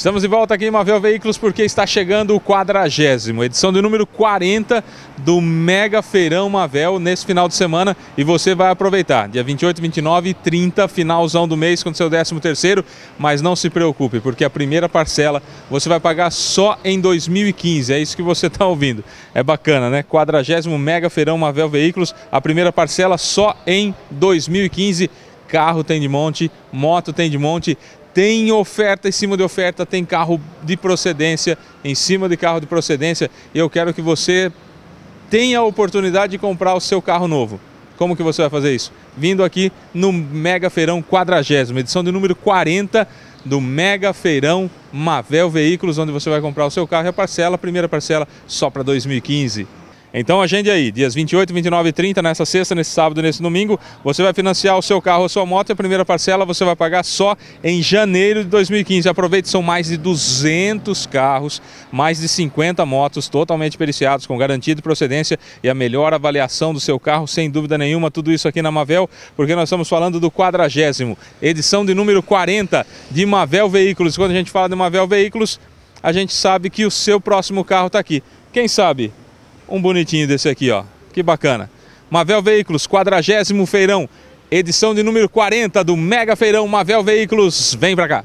Estamos de volta aqui em Mavel Veículos porque está chegando o quadragésimo, edição de número 40 do Mega Feirão Mavel nesse final de semana e você vai aproveitar. Dia 28, 29 e 30, finalzão do mês com seu 13 terceiro, mas não se preocupe porque a primeira parcela você vai pagar só em 2015, é isso que você está ouvindo. É bacana, né? Quadragésimo Mega Feirão Mavel Veículos, a primeira parcela só em 2015 carro tem de monte, moto tem de monte, tem oferta em cima de oferta, tem carro de procedência em cima de carro de procedência. E eu quero que você tenha a oportunidade de comprar o seu carro novo. Como que você vai fazer isso? Vindo aqui no Mega Feirão 40, edição de número 40 do Mega Feirão Mavel Veículos, onde você vai comprar o seu carro e a parcela, a primeira parcela só para 2015. Então agende aí, dias 28, 29 e 30, nessa sexta, nesse sábado, nesse domingo, você vai financiar o seu carro ou sua moto e a primeira parcela você vai pagar só em janeiro de 2015. Aproveite, são mais de 200 carros, mais de 50 motos totalmente periciados, com garantia de procedência e a melhor avaliação do seu carro, sem dúvida nenhuma, tudo isso aqui na Mavel, porque nós estamos falando do quadragésimo, edição de número 40 de Mavel Veículos. Quando a gente fala de Mavel Veículos, a gente sabe que o seu próximo carro está aqui. Quem sabe um bonitinho desse aqui, ó. Que bacana. Mavel Veículos, 40 feirão, edição de número 40 do Mega Feirão Mavel Veículos. Vem pra cá.